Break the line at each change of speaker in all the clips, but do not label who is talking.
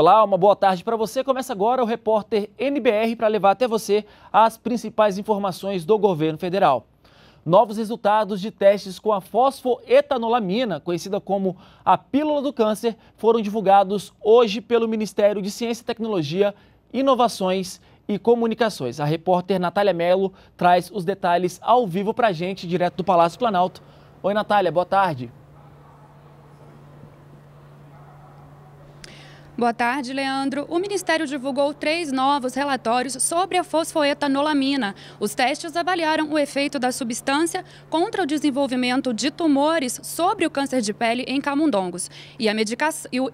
Olá, uma boa tarde para você. Começa agora o repórter NBR para levar até você as principais informações do governo federal. Novos resultados de testes com a fosfoetanolamina, conhecida como a pílula do câncer, foram divulgados hoje pelo Ministério de Ciência e Tecnologia, Inovações e Comunicações. A repórter Natália Mello traz os detalhes ao vivo para a gente, direto do Palácio Planalto. Oi, Natália, boa tarde. Boa tarde, Leandro. O Ministério divulgou três novos relatórios sobre a fosfoetanolamina. Os testes avaliaram o efeito da substância contra o desenvolvimento de tumores sobre o câncer de pele em camundongos e a,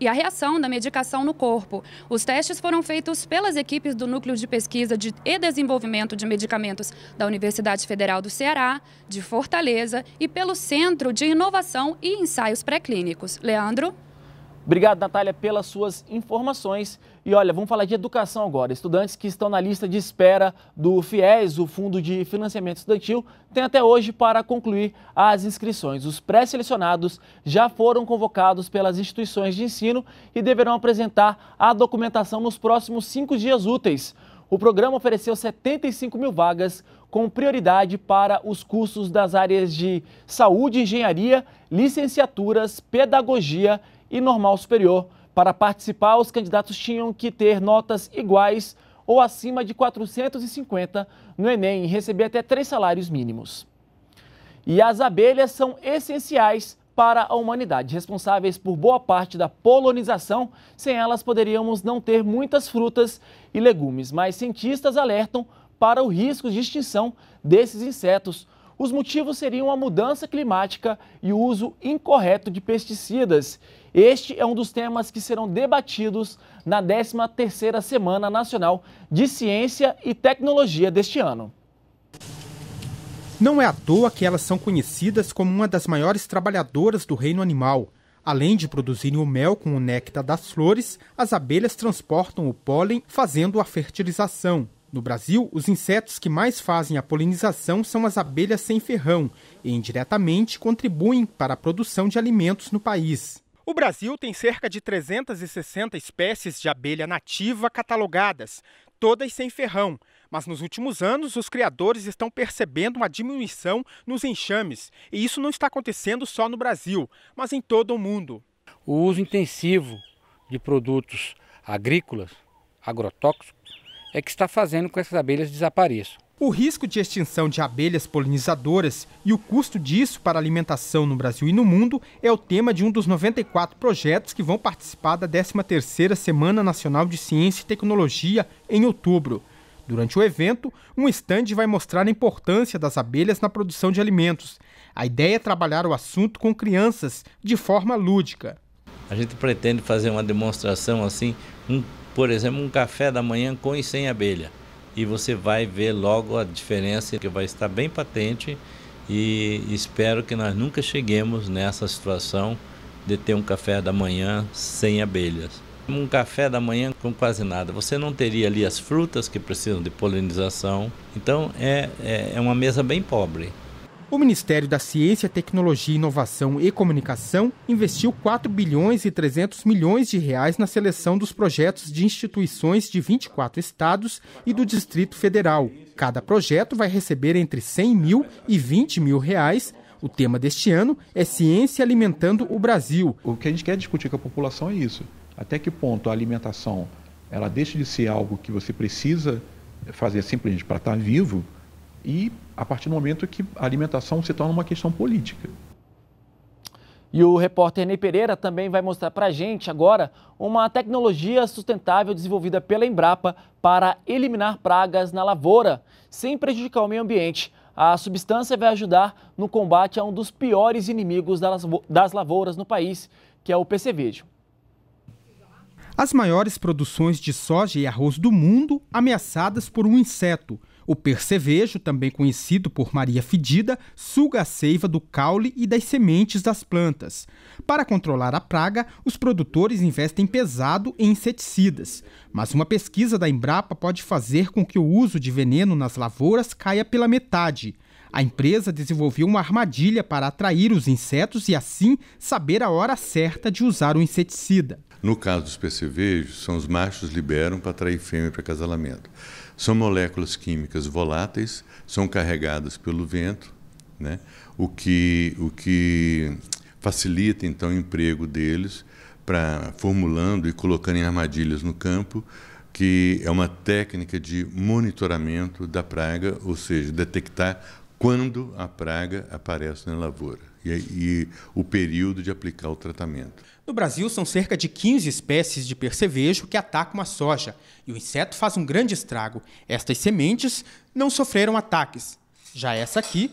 e a reação da medicação no corpo. Os testes foram feitos pelas equipes do Núcleo de Pesquisa de... e Desenvolvimento de Medicamentos da Universidade Federal do Ceará, de Fortaleza e pelo Centro de Inovação e Ensaios Pré-Clínicos. Leandro? Obrigado, Natália, pelas suas informações. E olha, vamos falar de educação agora. Estudantes que estão na lista de espera do FIES, o Fundo de Financiamento Estudantil, têm até hoje para concluir as inscrições. Os pré-selecionados já foram convocados pelas instituições de ensino e deverão apresentar a documentação nos próximos cinco dias úteis. O programa ofereceu 75 mil vagas com prioridade para os cursos das áreas de saúde, engenharia, licenciaturas, pedagogia e normal superior. Para participar, os candidatos tinham que ter notas iguais ou acima de 450 no Enem e receber até três salários mínimos. E as abelhas são essenciais para a humanidade, responsáveis por boa parte da polonização. Sem elas, poderíamos não ter muitas frutas e legumes, mas cientistas alertam para o risco de extinção desses insetos. Os motivos seriam a mudança climática e o uso incorreto de pesticidas. Este é um dos temas que serão debatidos na 13ª Semana Nacional de Ciência e Tecnologia deste ano.
Não é à toa que elas são conhecidas como uma das maiores trabalhadoras do reino animal. Além de produzirem o mel com o néctar das flores, as abelhas transportam o pólen, fazendo a fertilização. No Brasil, os insetos que mais fazem a polinização são as abelhas sem ferrão e indiretamente contribuem para a produção de alimentos no país. O Brasil tem cerca de 360 espécies de abelha nativa catalogadas, todas sem ferrão. Mas nos últimos anos, os criadores estão percebendo uma diminuição nos enxames. E isso não está acontecendo só no Brasil, mas em todo o mundo. O uso intensivo de produtos agrícolas, agrotóxicos, é que está fazendo com que essas abelhas desapareçam. O risco de extinção de abelhas polinizadoras e o custo disso para a alimentação no Brasil e no mundo é o tema de um dos 94 projetos que vão participar da 13ª Semana Nacional de Ciência e Tecnologia em outubro. Durante o evento, um estande vai mostrar a importância das abelhas na produção de alimentos. A ideia é trabalhar o assunto com crianças de forma lúdica.
A gente pretende fazer uma demonstração assim, um por exemplo, um café da manhã com e sem abelha. E você vai ver logo a diferença que vai estar bem patente e espero que nós nunca cheguemos nessa situação de ter um café da manhã sem abelhas. Um café da manhã com quase nada. Você não teria ali as frutas que precisam de polinização. Então é, é, é uma mesa bem pobre.
O Ministério da Ciência, Tecnologia, Inovação e Comunicação investiu 4 bilhões e 300 milhões de reais na seleção dos projetos de instituições de 24 estados e do Distrito Federal. Cada projeto vai receber entre 100 mil e 20 mil reais o tema deste ano é Ciência Alimentando o Brasil. O que a gente quer discutir com a população é isso. Até que ponto a
alimentação ela deixa de ser algo que você precisa fazer simplesmente para estar vivo e a partir do momento que a alimentação se torna uma questão política. E o repórter Ney Pereira também vai mostrar para a gente agora uma tecnologia sustentável desenvolvida pela Embrapa para eliminar pragas na lavoura, sem prejudicar o meio ambiente. A substância vai ajudar no combate a um dos piores inimigos das lavouras no país, que é o percevejo. As
maiores produções de soja e arroz do mundo ameaçadas por um inseto – o percevejo, também conhecido por Maria Fedida, suga a seiva do caule e das sementes das plantas. Para controlar a praga, os produtores investem pesado em inseticidas, mas uma pesquisa da Embrapa pode fazer com que o uso de veneno nas lavouras caia pela metade. A empresa desenvolveu uma armadilha para atrair os insetos e, assim, saber a hora certa de usar o inseticida.
No caso dos percevejos, são os machos liberam para atrair fêmea para casalamento. São moléculas químicas voláteis, são carregadas pelo vento, né? o, que, o que facilita então o emprego deles para formulando e colocando em armadilhas no campo, que é uma técnica de monitoramento da praga, ou seja, detectar quando a praga aparece na lavoura e, e, o período de aplicar o tratamento.
No Brasil, são cerca de 15 espécies de percevejo que atacam a soja e o inseto faz um grande estrago. Estas sementes não sofreram ataques. Já essa aqui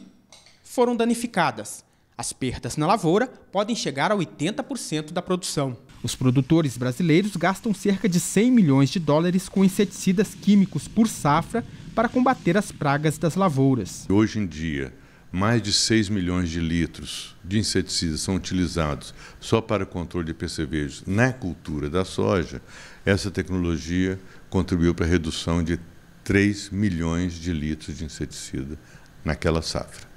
foram danificadas. As perdas na lavoura podem chegar a 80% da produção. Os produtores brasileiros gastam cerca
de 100 milhões de
dólares com inseticidas químicos por safra para combater as
pragas das lavouras. Hoje em dia, mais de 6 milhões de litros de inseticidas são utilizados só para o controle de percevejos na cultura da soja, essa tecnologia contribuiu para a redução de 3 milhões de litros de inseticida naquela safra.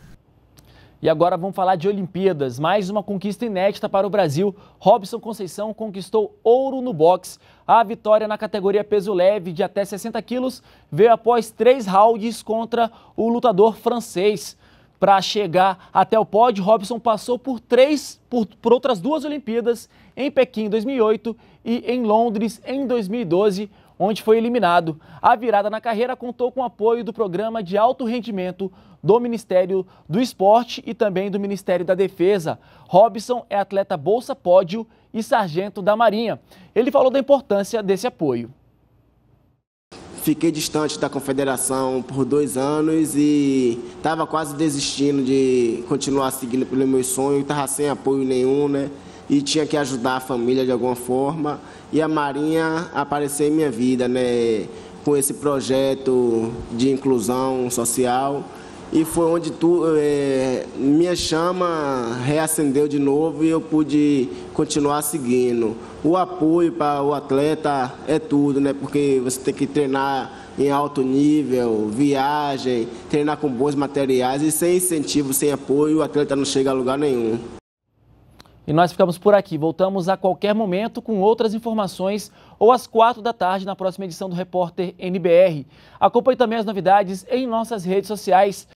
E agora vamos falar de Olimpíadas. Mais uma conquista inédita para o Brasil. Robson Conceição conquistou ouro no boxe. A vitória na categoria peso leve de até 60 quilos veio após três rounds contra o lutador francês. Para chegar até o pódio, Robson passou por três, por, por outras duas Olimpíadas, em Pequim em 2008 e em Londres em 2012 onde foi eliminado. A virada na carreira contou com o apoio do programa de alto rendimento do Ministério do Esporte e também do Ministério da Defesa. Robson é atleta Bolsa Pódio e sargento da Marinha. Ele falou da importância desse apoio. Fiquei distante da confederação por dois anos e estava quase desistindo de continuar seguindo pelo meu sonho, estava sem apoio nenhum, né? e tinha que ajudar a família de alguma forma. E a Marinha apareceu em minha vida, né? Com esse projeto de inclusão social. E foi onde tu, é, minha chama reacendeu de novo e eu pude continuar seguindo. O apoio para o atleta é tudo, né? Porque você tem que treinar em alto nível, viagem, treinar com bons materiais e sem incentivo, sem apoio, o atleta não chega a lugar nenhum. E nós ficamos por aqui. Voltamos a qualquer momento com outras informações ou às quatro da tarde na próxima edição do Repórter NBR. Acompanhe também as novidades em nossas redes sociais.